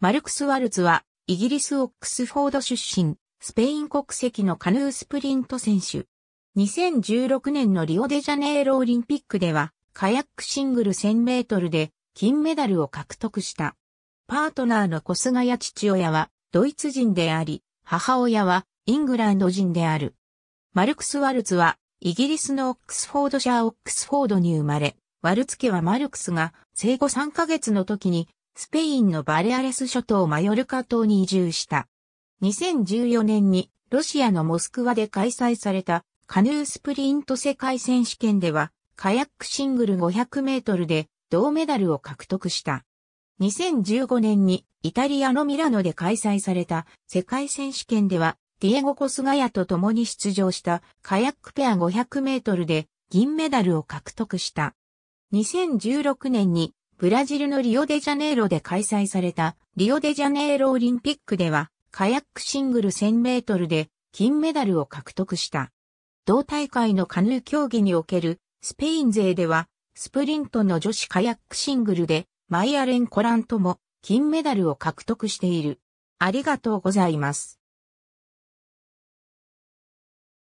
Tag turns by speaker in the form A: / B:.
A: マルクス・ワルツは、イギリス・オックスフォード出身、スペイン国籍のカヌースプリ
B: ント選手。2016年のリオデジャネイロオリンピックでは、カヤックシングル1000メートルで金メダルを獲得した。パートナーのコスガや父親はドイツ人であり、母親はイングランド人である。マルクス・ワルツはイギリスのオックスフォードシャー・オックスフォードに生まれ、ワルツ家はマルクスが生後3ヶ月の時にスペインのバレアレス諸島マヨルカ島に移住した。2014年にロシアのモスクワで開催されたカヌースプリント世界選手権ではカヤックシングル500メートルで銅メダルを獲得した。2015年にイタリアのミラノで開催された世界選手権ではディエゴ・コスガヤと共に出場したカヤックペア500メートルで銀メダルを獲得した。2016年にブラジルのリオデジャネイロで開催されたリオデジャネイロオリンピックではカヤックシングル1000メートルで金メダルを獲得した。同大会のカヌー競技におけるスペイン勢ではスプリントの女子カヤックシングルでマイアレン・コランとも金メダルを獲得し
A: ている。ありがとうございます。